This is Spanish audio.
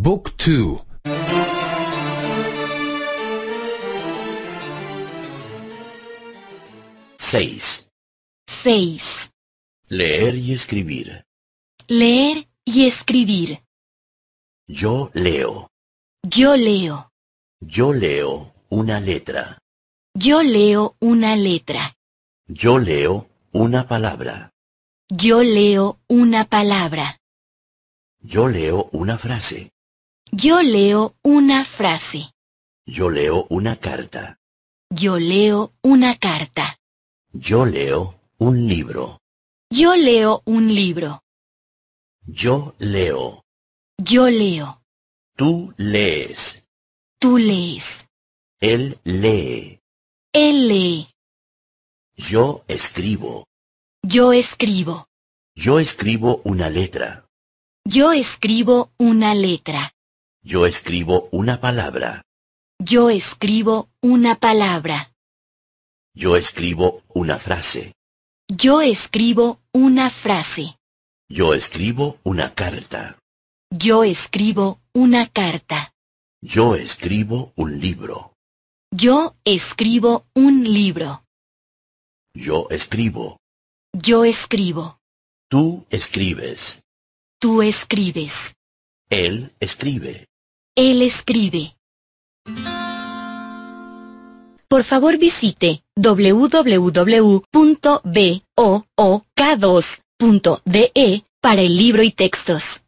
Book 2 6. 6. Leer y escribir. Leer y escribir. Yo leo. Yo leo. Yo leo una letra. Yo leo una letra. Yo leo una palabra. Yo leo una palabra. Yo leo una frase. Yo leo una frase. Yo leo una carta. Yo leo una carta. Yo leo un libro. Yo leo un libro. Yo leo. Yo leo. Tú lees. Tú lees. Él lee. Él lee. Yo escribo. Yo escribo. Yo escribo una letra. Yo escribo una letra. Yo escribo una palabra. Yo escribo una palabra. Yo escribo una frase. Yo escribo una frase. Yo escribo una carta. Yo escribo una carta. Yo escribo un libro. Yo escribo un libro. Yo escribo. Yo escribo. Tú escribes. Tú escribes. Él escribe él escribe. Por favor visite www.book2.de para el libro y textos.